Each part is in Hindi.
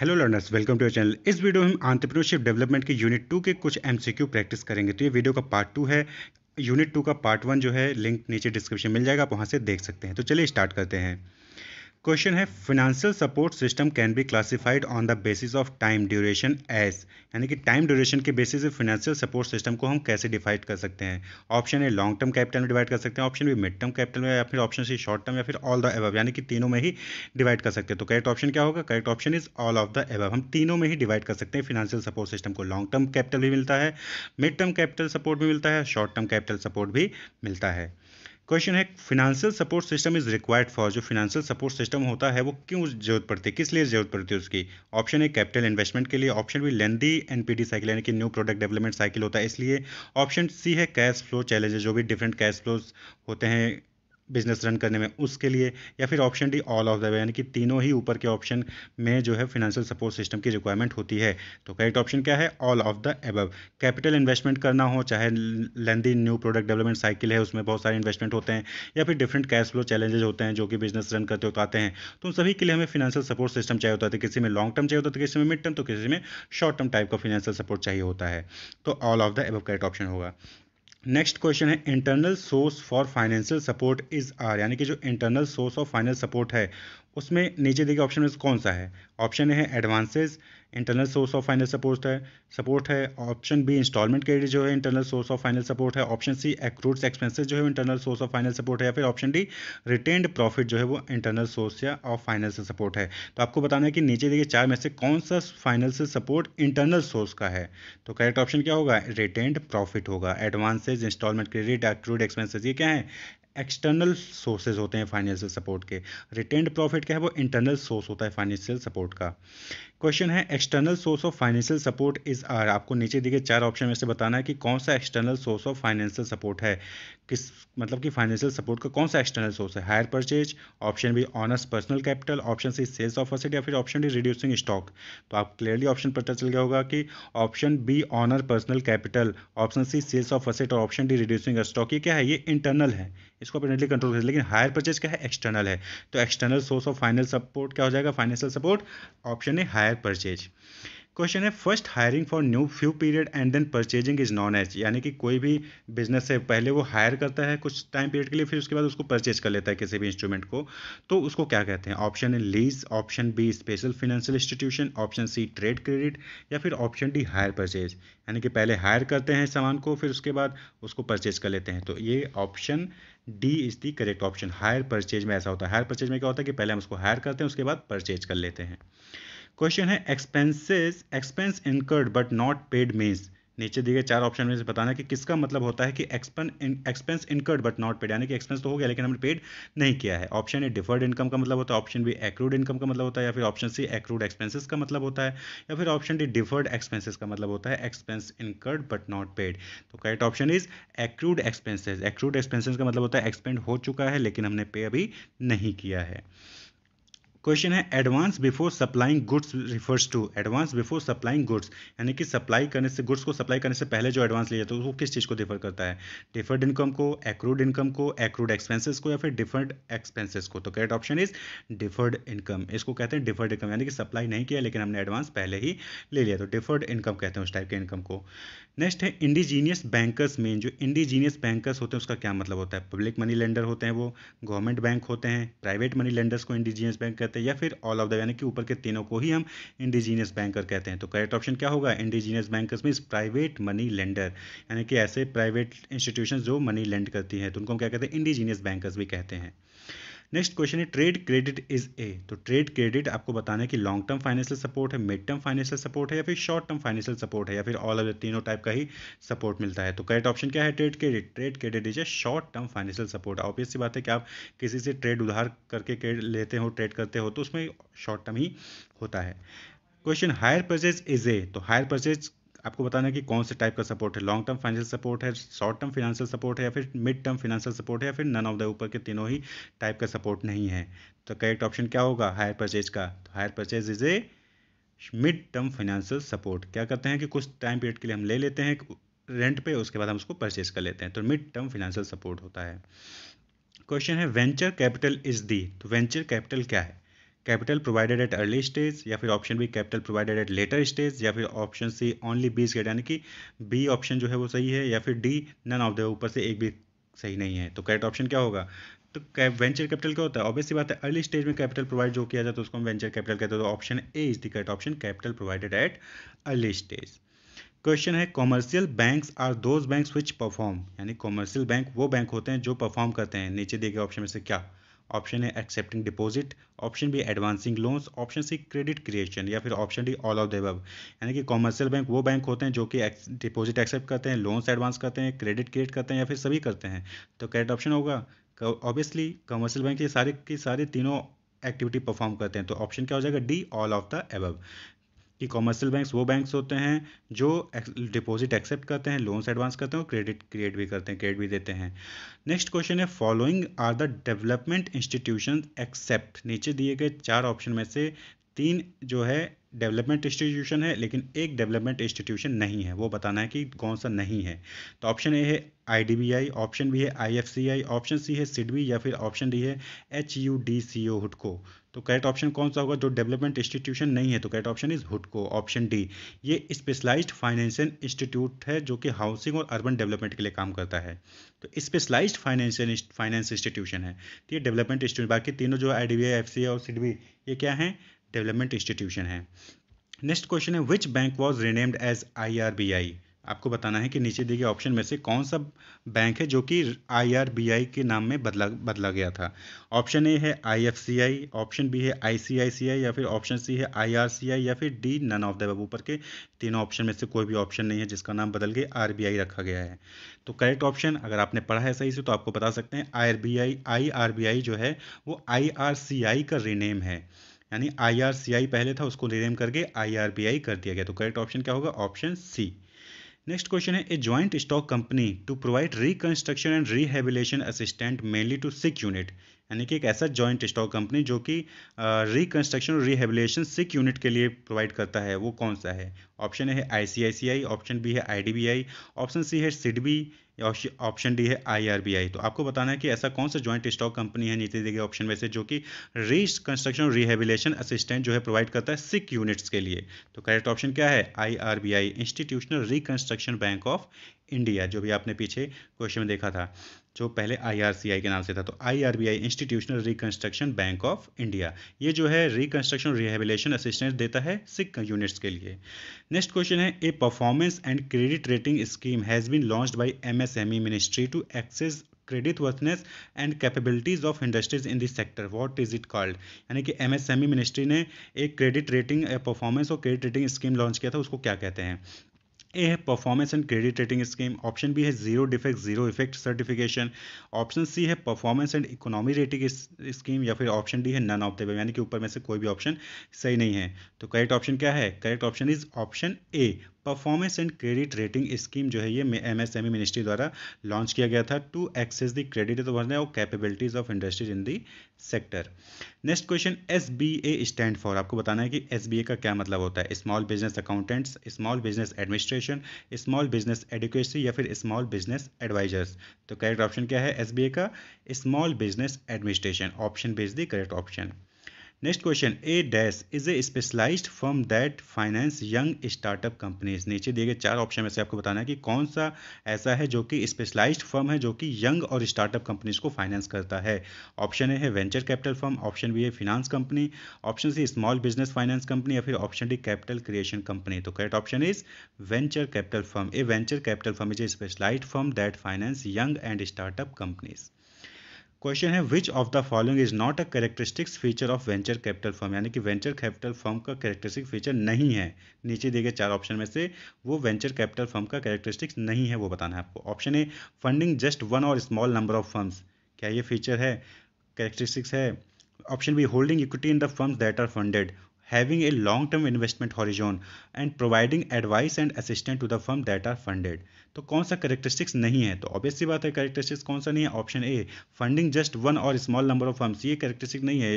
hello learners welcome to channel इस वीडियो में हम आंट्रप्रनोरशिप डेवलपमेंट के यूनिट टू के कुछ एमसीक्यू प्रैक्टिस करेंगे तो ये वीडियो का पार्ट टू है यूनिट टू का पार्ट वन जो है लिंक नीचे डिस्क्रिप्शन मिल जाएगा आप वहाँ से देख सकते हैं तो चलिए स्टार्ट करते हैं क्वेश्चन है financial support system can be classified on the basis of time duration as यानी कि टाइम ड्यूरेशन के बेसिस पे फाइनेंशियल सपोर्ट सिस्टम को हम कैसे डिफाइड कर सकते हैं option A long term capital में डिवाइड कर सकते हैं option B mid term capital में या फिर ऑप्शन सी शॉर्ट टर्म या फिर ऑल द एबव यानी कि तीनों में ही डिवाइड कर सकते हैं तो करेक्ट ऑप्शन क्या होगा correct option is all of the above हम तीनों में ही डिवाइड कर सकते हैं फाइनेंशियल सपोर्ट सिस्टम को लॉन्ग टर्म कैपिटल भी मिलता है मिड टर्म कैपिटल सपोर्ट भी मिलता है शॉर्ट टर्म कैपिटल सपोर्ट भी मिलता है क्वेश्चन है financial support system is required for जो फिनेंशियल सपोर्ट सिस्टम होता है वो क्यों जरूरत पड़ती है किस लिए जरूरत पड़ती है उसकी ऑप्शन है कैपिटल इन्वेस्टमेंट के लिए option B lengthy NPD cycle यानी कि न्यू प्रोडक्ट डेवलपमेंट साइकिल होता है इसलिए ऑप्शन सी है कैश फ्लो चैलेंजेस जो भी डिफरेंट कैश फ्लोज होते हैं बिजनेस रन करने में उसके लिए या फिर option D all of the way यानी कि तीनों ही ऊपर के ऑप्शन में जो है फाइनेंशियल सपोर्ट सिस्टम की रिक्वायरमेंट होती है तो करेक्ट ऑप्शन क्या है all of the above capital investment करना हो चाहे lengthy new product development cycle है उसमें बहुत सारे इन्वेस्टमेंट होते हैं या फिर डिफरेंट कैश फ्लो चैलेंजेस होते हैं जो कि बिजनेस रन करते होते आते हैं तो उन सभी के लिए हमें फाइनेंशियल सपोर्ट सिस्टम चाहिए होता है किसी में लॉन्ग टर्म चाहिए होता है किसी में मिड टर्म तो किसी में शॉर्ट टर्म टाइप का फाइनेंशियल सपोर्ट चाहिए होता है तो all of the above correct option होगा नेक्स्ट क्वेश्चन है internal source for financial support is are यानी कि जो internal source of finance support है उसमें नीचे देखिए ऑप्शन में कौन सा है ऑप्शन ए है advances internal source of final support है सपोर्ट है ऑप्शन बी इंस्टॉलमेंट क्रेडिट जो है internal source of final support है ऑप्शन सी एक्रूड्स एक्सपेंसेस जो है internal source of final support है या फिर ऑप्शन डी रिटेंड प्रॉफिट जो है वो इंटरनल सोर्स या ऑफ फाइनल सपोर्ट है तो आपको बताना है कि नीचे देखिए चार में से कौन सा फाइनल सपोर्ट इंटरनल सोर्स का है तो करेक्ट ऑप्शन क्या होगा रिटेन्ड प्रॉफिट होगा advances instalment credit accrued expenses ये क्या है एक्सटर्नल सोर्सेज होते हैं फाइनेंशियल सपोर्ट के रिटेंड प्रॉफिट क्या है वो इंटरनल सोर्स होता है फाइनेंशियल सपोर्ट का क्वेश्चन है external source of financial support is are आपको नीचे दिए चार ऑप्शन में से बताना है कि कौन सा external source of financial support है किस मतलब कि फाइनेंशियल सपोर्ट का कौन सा एक्सटर्नल सोर्स है hire purchase option B owners personal capital option C sales of asset या फिर ऑप्शन डी रिड्यूसिंग स्टॉक तो आप क्लियरली ऑप्शन पता चल गया होगा कि option B owner personal capital option C sales of asset और ऑप्शन डी रिड्यूसिंग स्टॉक ये क्या है ये इंटरनल है इसको आप कंट्रोल कर लेकिन हायर परचेज क्या है एक्सटर्नल है तो external source of final support क्या हो जाएगा फाइनेंशियल सपोर्ट ऑप्शन है हायर परचेज क्वेश्चन है first hiring for new few period and then purchasing is non H यानी कि कोई भी बिजनेस से पहले वो हायर करता है कुछ टाइम पीरियड के लिए फिर उसके बाद उसको परचेज कर लेता है किसी भी इंस्ट्रूमेंट को तो उसको क्या कहते हैं option A lease option B special financial institution option C trade credit या फिर ऑप्शन डी हायर परचेज यानी कि पहले हायर करते हैं सामान को फिर उसके बाद उसको परचेज कर लेते हैं तो ये option D is the correct option hire purchase में ऐसा होता है हायर परचेज में क्या होता है कि पहले हम उसको हायर करते हैं उसके बाद परचेज कर लेते हैं क्वेश्चन है expenses expense incurred but not paid means नीचे दिए गए चार ऑप्शन में से बताना कि किसका मतलब होता है कि expense incurred but not paid यानी कि एक्सपेंस तो हो गया लेकिन हमने पेड नहीं किया है ऑप्शन ए डिफर्ड इनकम का मतलब होता है ऑप्शन बी एक्रूड इनकम का मतलब होता है या फिर ऑप्शन सी एक्रूड एक्सपेंसेस का मतलब होता है या फिर ऑप्शन डी डिफर्ड एक्सपेंसेस का मतलब होता है expense incurred but not paid तो correct option is accrued expenses accrued expenses का मतलब होता है एक्सपेंड हो चुका है लेकिन हमने पे अभी नहीं किया है क्वेश्चन है advance before supplying goods refers to advance before supplying goods यानी कि सप्लाई करने से गुड्स को सप्लाई करने से पहले जो एडवांस लिया जाता है तो वो किस चीज़ को डिफर करता है डिफर्ड इनकम को एक्रूड इनकम को एक्रूड एक्सपेंसेस को या फिर डिफर्ड एक्सपेंसेस को तो correct option is deferred income इसको कहते हैं डिफर्ड इनकम यानी कि सप्लाई नहीं किया लेकिन हमने एडवांस पहले ही ले लिया तो डिफर्ड इनकम कहते हैं उस टाइप के इनकम को नेक्स्ट है इंडिजीनियस बैंकर्स मेन जो इंडिजीनियस बैंकर्स होते हैं उसका क्या मतलब होता है पब्लिक मनी लेंडर होते हैं वो गवर्नमेंट बैंक होते हैं प्राइवेट मनी लेंडर्स को इंडिजीनियस बैंक कहते हैं हैं या फिर ऑल ऑफ द यानी कि ऊपर के तीनों को ही हम इंडिजीनियस बैंकर कहते हैं तो करेक्ट ऑप्शन क्या होगा indigenous bankers means private money lender यानी कि ऐसे प्राइवेट इंस्टीट्यूशन जो मनी लेंड करती हैं तो उनको हम क्या कहते हैं इंडिजीनियस बैंकर्स भी कहते हैं नेक्स्ट क्वेश्चन है ट्रेड क्रेडिट इज ए तो ट्रेड क्रेडिट आपको बताना है कि लॉन्ग टर्म फाइनेंशियल सपोर्ट है मिड टर्म फाइनेंशियल सपोर्ट है या फिर शॉर्ट टर्म फाइनेंशियल सपोर्ट है या फिर ऑल अदर तीनों टाइप का ही सपोर्ट मिलता है तो करेक्ट ऑप्शन क्या है trade credit trade credit is a short term financial support obviously बात है कि आप किसी से ट्रेड उधार करके क्रेड लेते हो ट्रेड करते हो तो उसमें शॉर्ट टर्म ही होता है question hire purchase is a तो हायर परचेज आपको बताना है कि कौन से टाइप का सपोर्ट है लॉन्ग टर्म फाइनेंशियल सपोर्ट है शॉर्ट टर्म फाइनेंशियल सपोर्ट है या फिर मिड टर्म फाइनेंशियल सपोर्ट है या फिर नन ऑफ द ऊपर के तीनों ही टाइप का सपोर्ट नहीं है तो करेक्ट ऑप्शन क्या होगा हायर परचेज का तो hire purchase is a mid term financial support क्या करते हैं कि कुछ टाइम पीरियड के लिए हम ले लेते हैं रेंट पे उसके बाद हम उसको परचेज कर लेते हैं तो मिड टर्म फाइनेंशियल सपोर्ट होता है क्वेश्चन है वेंचर कैपिटल इज दी तो वेंचर कैपिटल क्या है capital provided at early stage या फिर option B capital provided at later stage या फिर ऑप्शन सी ओनली बीस गेट यानी कि बी ऑप्शन जो है वो सही है या फिर डी नन ऑफ द ऊपर से एक भी सही नहीं है तो करेक्ट ऑप्शन क्या होगा तो वेंचर कैपिटल क्या होता है ऑब्वियसली बात है अर्ली स्टेज में कैपिटल प्रोवाइड जो किया जाता है तो उसको हम वेंचर कैपिटल कहते हैं तो option A is the correct option capital provided at early stage question है commercial banks are those banks which perform यानी कॉमर्शियल बैंक वो बैंक होते हैं जो परफॉर्म करते हैं नीचे दिए गए ऑप्शन में से क्या ऑप्शन है accepting deposit option B advancing loans option C credit creation या फिर option D all of the above यानी कि कॉमर्शियल बैंक वो बैंक होते हैं जो कि डिपॉजिट एक्सेप्ट करते हैं लोन्स एडवांस करते हैं क्रेडिट क्रिएट करते हैं या फिर सभी करते हैं तो करेक्ट ऑप्शन होगा ऑब्वियसली कमर्शियल बैंक ये सारे की सारे तीनों एक्टिविटी परफॉर्म करते हैं तो ऑप्शन क्या हो जाएगा D all of the above कि कॉमर्शियल बैंक्स वो बैंक्स होते हैं जो डिपॉजिट एक्सेप्ट करते हैं लोन्स एडवांस करते हैं और क्रेडिट क्रिएट भी करते हैं क्रेडिट भी देते हैं नेक्स्ट क्वेश्चन है following are the development institution except नीचे दिए गए चार ऑप्शन में से तीन जो है डेवलपमेंट इंस्टीट्यूशन है लेकिन एक डेवलपमेंट इंस्टीट्यूशन नहीं है वो बताना है कि कौन सा नहीं है तो ऑप्शन ए है आई ऑप्शन बी है आई ऑप्शन सी है सिडबी या फिर ऑप्शन डी है H U D C O हुटको तो करेक्ट ऑप्शन कौन सा होगा जो डेवलपमेंट इंस्टीट्यूशन नहीं है तो करेक्ट ऑप्शन इज हुटको ऑप्शन डी ये स्पेशलाइज फाइनेंशियल इंस्टीट्यूट है जो कि हाउसिंग और अर्बन डेवलपमेंट के लिए काम करता है तो स्पेशलाइज फाइनेंशियल फाइनेंस इंस्टीट्यूशन है तो ये डेवलपमेंट इंस्टीट्यूट बाकी तीनों जो I D B I F C और सिडबी ये क्या है डेवलपमेंट इंस्टीट्यूशन है नेक्स्ट क्वेश्चन है which bank was renamed as I आपको बताना है कि नीचे दिए गए ऑप्शन में से कौन सा बैंक है जो कि आई के नाम में बदला बदला गया था ऑप्शन ए है आई ऑप्शन बी है आई या फिर ऑप्शन सी है आई या फिर डी नन ऑफ द ऊपर के तीनों ऑप्शन में से कोई भी ऑप्शन नहीं है जिसका नाम बदल के आर रखा गया है तो करेक्ट ऑप्शन अगर आपने पढ़ा है सही से तो आपको बता सकते हैं आई आर जो है वो आई का रीनेम है यानी आई पहले था उसको रिनेम करके आई कर दिया गया तो करेक्ट ऑप्शन क्या होगा ऑप्शन सी नेक्स्ट क्वेश्चन है a joint stock company to provide reconstruction and rehabilitation assistant mainly to sick unit यानी कि एक ऐसा ज्वाइंट स्टॉक कंपनी जो कि रिकंस्ट्रक्शन और रिहेबिलेशन सिक यूनिट के लिए प्रोवाइड करता है वो कौन सा है ऑप्शन है आईसीआईसीआई ऑप्शन बी है आईडीबीआई ऑप्शन सी है सिडबी ऑप्शन डी है आईआरबीआई तो आपको बताना है कि ऐसा कौन सा ज्वाइंट स्टॉक कंपनी है नीति दी गई ऑप्शन में से जो कि और रिहेबिलेशन असिस्टेंट जो है प्रोवाइड करता है सिक यूनिट्स के लिए तो करेक्ट ऑप्शन क्या है IRBI institutional reconstruction bank of India जो भी आपने पीछे क्वेश्चन में देखा था जो पहले आईआरसीआई के नाम से था तो I institutional reconstruction bank of India ये जो है रिकंस्ट्रक्शन रिहेबिलेशन असिस्टेंस देता है सिक यूनिट्स के लिए नेक्स्ट क्वेश्चन है a performance and credit rating scheme has been launch by the ministry to access credit worthiness and capabilities of industries in this sector what is it called यानी कि एमएसएमई मिनिस्ट्री e ने एक क्रेडिट रेटिंग परफॉर्मेंस और क्रेडिट रेटिंग स्कीम लॉन्च किया था उसको क्या कहते हैं ए है performance and credit rating scheme option B है zero defect zero effect certification option C है performance and economy rating scheme या फिर ऑप्शन डी है नन ऑफ द यानी कि ऊपर में से कोई भी ऑप्शन सही नहीं है तो करेक्ट ऑप्शन क्या है correct option is option A performance and credit rating scheme जो है ये M S M E ministry द्वारा लॉन्च किया गया था टू एक्सेस द क्रेडिट और capabilities of industries in the sector next question S B A stand for आपको बताना है कि एस बी ए का क्या मतलब होता है small business accountants small business administration small business advocacy या फिर स्मॉल बिजनेस एडवाइजर्स तो करेक्ट ऑप्शन क्या है एस बी ए का small business administration option B's the correct option next question A dash is a specialised firm that finance young startup companies नीचे दिए गए चार ऑप्शन में से आपको बताना है कि कौन सा ऐसा है जो कि स्पेशलाइज्ड फर्म है जो कि यंग और स्टार्टअप कंपनीज को फाइनेंस करता है ऑप्शन ए है venture capital firm option B है finance company option C small business finance company या फिर option D capital creation company तो correct option is venture capital firm a venture capital firm is a specialised firm that finance young and startup companies question है which of the following is not a characteristics feature of venture capital firm यानी कि वेंचर कैपिटल फर्म का कैरेक्टरिस्टिक फीचर नहीं है नीचे दिए गए चार ऑप्शन में से वो वेंचर कैपिटल फर्म का कैरेक्टरिस्टिक्स नहीं है वो बताना है आपको option A funding just one और स्मॉल नंबर ऑफ फर्म्स क्या ये फीचर है कैरेक्टरिस्टिक्स है option B holding equity in the firms that are funded having a long-term investment horizon and providing advice and assistance to the firm that are funded तो कौन सा करेक्टरिस्टिक्स नहीं है तो ऑब्वियसली बात है करेक्टरिस्टिक्स कौन सा नहीं है option A funding just one और स्मॉल नंबर ऑफ फर्म्स ये करेक्टरिस्टिक नहीं है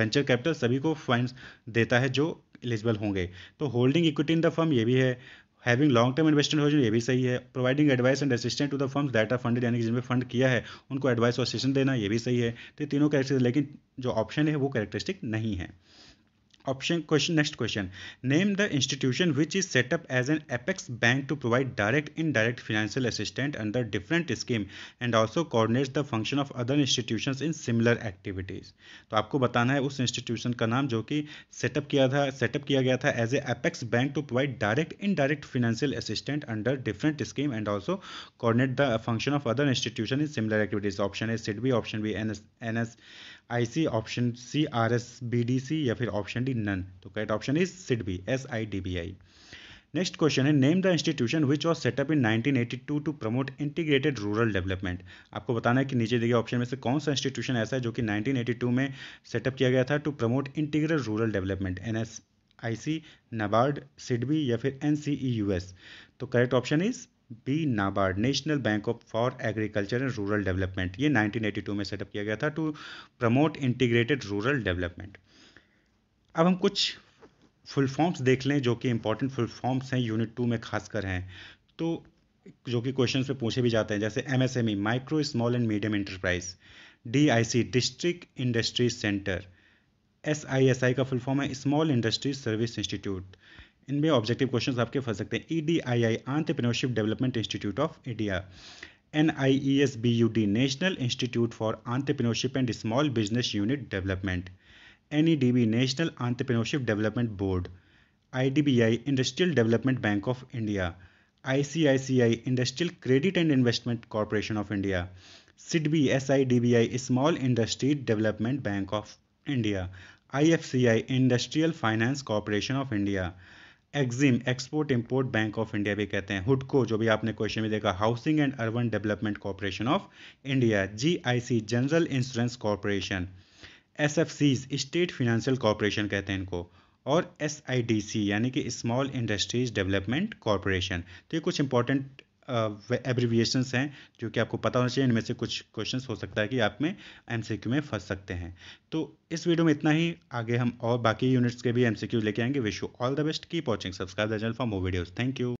वेंचर कैपिटल सभी को फंड्स देता है जो एलिजिबल होंगे तो holding equity in the firm ये भी है having long term investment horizon ये भी सही है providing advice and assistant to the firms that are funded यानी कि जिनमें फंड किया है उनको एडवाइस और असिस्टेंट देना ये भी सही है तो तीनों करेक्टरिस्टिक लेकिन जो ऑप्शन है वो कैरेक्टरिस्टिक नहीं है option question next question name the institution which is set up as an apex bank to provide direct in direct financial assistant under different scheme and also coordinates the function of other institution in similar activities तो आपको बताना है उस इंस्टीट्यूशन का नाम जो कि सेटअप किया था सेटअप किया गया था as a apex bank to provide direct in direct financial assistant under different scheme and also coordinate the function of other institution in similar activities option A SIDBI option B N S I C option C R S B D C या फिर ऑप्शन डी नन तो correct option is SIDBI S I D B I next question है name the institution which was setup in 1982 to promote integrated rural development आपको बताना है कि नीचे दिए ऑप्शन में से कौन सा इंस्टीट्यूशन ऐसा है जो कि 1982 में सेटअप किया गया था to promote integrated rural development N S I C NABARD SIDBI या फिर N C E U S तो correct option is B NABARD national bank of for agriculture and rural development ये 1982 में सेटअप किया गया था to promote integrated rural development अब हम कुछ फुल फॉर्म्स देख लें जो कि इंपॉर्टेंट फुल फॉर्म्स हैं यूनिट टू में खासकर हैं तो जो कि क्वेश्चन में पूछे भी जाते हैं जैसे MSME micro small and medium enterprise C district industries centre S I S I का फुल फॉर्म है स्मॉल इंडस्ट्रीज सर्विस इंस्टीट्यूट इनमें ऑब्जेक्टिव क्वेश्चंस आपके फंस सकते हैं E D I I entrepreneurship development institute of India N I E S B U D national institute for entrepreneurship and small business unit development N E D B national entrepreneurship development board I D B I industrial development bank of India I C I C I industrial credit and investment corporation of India SIDBI S I D B I small industry development bank of India I F C I industrial finance corporation of India EXIM export import bank of India भी कहते हैं हुडको जो भी आपने क्वेश्चन में देखा housing and urban development corporation of India GIC general insurance corporation S F C state financial corporation कहते हैं इनको और एस आई डी सी यानी कि स्मॉल इंडस्ट्रीज डेवलपमेंट कॉरपोरेशन तो ये कुछ इंपॉर्टेंट एब्रीविएशंस हैं जो कि आपको पता होना चाहिए इनमें से कुछ क्वेश्चंस हो सकता है कि आप में एम में फंस सकते हैं तो इस वीडियो में इतना ही आगे हम और बाकी यूनिट्स के भी एम लेके आएंगे wish you all the best की पॉचिंग subscribe the channel for more videos thank you